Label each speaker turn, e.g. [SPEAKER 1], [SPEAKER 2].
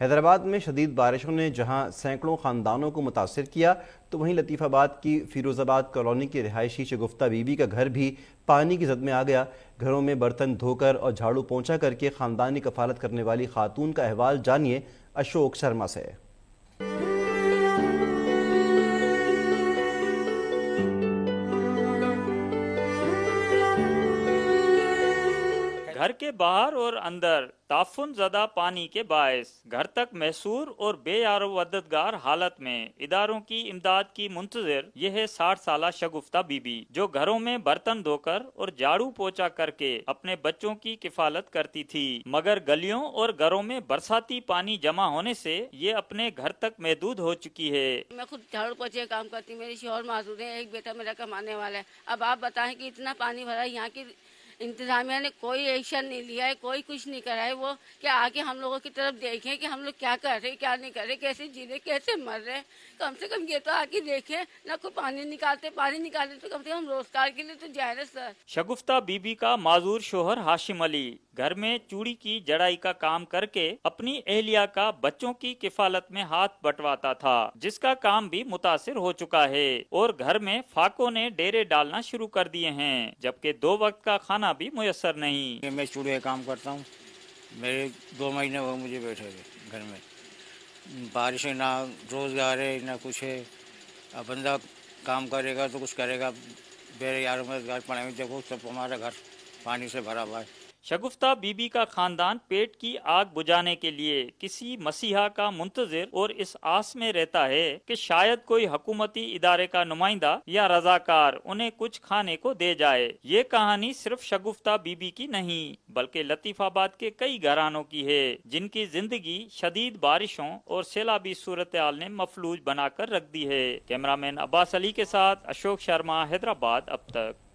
[SPEAKER 1] हैदराबाद में शदीद बारिशों ने जहां सैकड़ों खानदानों को मुतासर किया तो वहीं लतीफ़ाबाद की फ़िरोज़ाबाद कॉलोनी की रिहायशी शगुफ्ता बीबी का घर भी पानी की जद में आ गया घरों में बर्तन धोकर और झाड़ू पोंछा करके ख़ानदानी कफालत करने वाली खातून का अहवाल जानिए अशोक शर्मा से
[SPEAKER 2] घर के बाहर और अंदर ताफुन ज़दा पानी के बायस घर तक महसूर और बेयारदगार हालत में इदारों की इमदाद की मुंतजर यह है साठ साल शगुफ्ता बीबी जो घरों में बर्तन धोकर और झाड़ू पोचा करके अपने बच्चों की किफालत करती थी मगर गलियों और घरों में बरसाती पानी जमा होने से ये अपने घर तक महदूद हो चुकी है
[SPEAKER 3] मैं खुद झाड़ू पोचे काम करती मेरी शोर मौजूद है एक बेटा मेरा कमाने वाला है अब आप बताए की इतना पानी भरा यहाँ की इंतजामिया ने कोई एक्शन नहीं लिया है कोई कुछ नहीं करा है वो क्या आके हम लोगों की तरफ देखें कि हम लोग क्या कर रहे हैं क्या नहीं कर रहे कैसे जी रहे कैसे मर रहे कम से कम ये तो आके देखें ना कोई पानी निकालते पानी निकालते तो कम से कम रोजगार के लिए तो जाए ना सर
[SPEAKER 2] शगुफ्ता बीबी का माजूर शोहर हाशिम अली घर में चूड़ी की जड़ाई का काम करके अपनी एहलिया का बच्चों की किफालत में हाथ बटवाता था जिसका काम भी मुतासर हो चुका है और घर में फाको ने डेरे डालना शुरू कर दिए हैं जबकि दो वक्त का खाना करना भी मुयसर नहीं मैं चूड़े काम करता हूँ मेरे दो महीने वो मुझे बैठे हुए
[SPEAKER 4] घर में बारिश है ना रोज़गार है ना कुछ है अब बंदा काम करेगा तो कुछ करेगा मेरे में मददगार पढ़ाएंगे देखो सब हमारा घर
[SPEAKER 2] पानी से भरा हुआ है शगुफ्ता बीबी का खानदान पेट की आग बुझाने के लिए किसी मसीहा का मुंतजर और इस आस में रहता है कि शायद कोई हकूमती इदारे का नुमाइंदा या रजाकार उन्हें कुछ खाने को दे जाए ये कहानी सिर्फ शगुफ्ता बीबी की नहीं बल्कि लतीफाबाद के कई घरानों की है जिनकी जिंदगी शदीद बारिशों और सैलाबी सूरत ने मफलूज बनाकर रख दी है कैमरामैन अब्बास अली के साथ अशोक शर्मा हैदराबाद अब तक